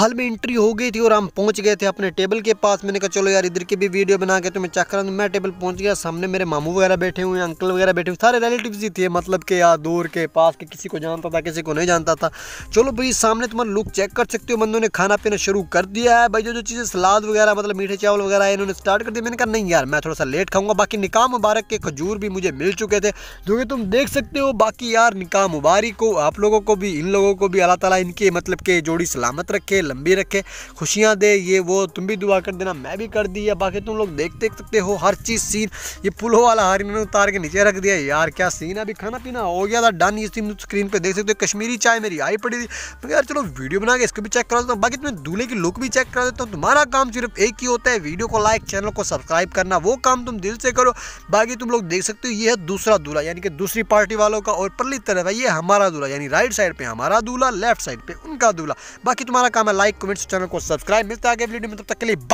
हाल में इंट्री हो गई थी और हम पहुंच गए थे अपने टेबल के पास मैंने कहा चलो यार इधर की भी वीडियो बना के तो मैं चेक करा मैं टेबल पहुंच गया सामने मेरे मामू वगैरह बैठे हुए अंकल वगैरह बैठे हुए सारे रिलेटिव ही थे मतलब कि यार दूर के पास के किसी को जानता था किसी को नहीं जानता था चलो भाई सामने तुम्हारा लुक चेक कर सकते हो बंदों ने खाना पीना शुरू कर दिया है भाई जो जो चीज़ें सलाद वगैरह मतलब मीठे चावल वगैरह इन्होंने स्टार्ट कर दिया मैंने कहा नहीं यार मैं थोड़ा सा लेट खाऊंगा बाकी निका मुबारक के खजूर भी मुझे मिल चुके थे जो कि तुम देख सकते हो बाकी यार निका मुबारक को आप लोगों को भी इन लोगों को भी अल्लाह तला इनके मतलब के जोड़ी सलामत रखे लंबी रखे खुशियाँ दे ये वो तुम भी दुआ कर देना मैं भी कर दी है बाकी तुम लोग देख देख सकते हो हर चीज़ सीन ये पुलों वाला हार इन्होंने उतार के नीचे रख दिया यार क्या सीन है अभी खाना पीना हो गया था डन ये सीन स्क्रीन पर देख सकते हो कश्मीरी चाय मेरी आई पड़ी थी मैं तो यार चलो वीडियो बना के इसको भी चेक करा देता हूँ बाकी तुम्हें दूल्हे की लुक भी चेक करा देता हूँ तुम्हारा काम सिर्फ एक ही होता है वीडियो को लाइक चैनल को सब्सक्राइब करना वो काम तुम दिल से करो बाकी तुम लोग देख सकते हो ये है दूसरा दूल्हा यानी कि दूसरी पार्टी वालों का और परली तरफ है ये हमारा दूल्हा यानी राइट साइड पे हमारा दूल्हा लेफ्ट साइड पे उनका दूल्हा बाकी तुम्हारा काम लाइक कमेंट चैनल को सब्सक्राइब मिलता है आगे वीडियो में तब तक के लिए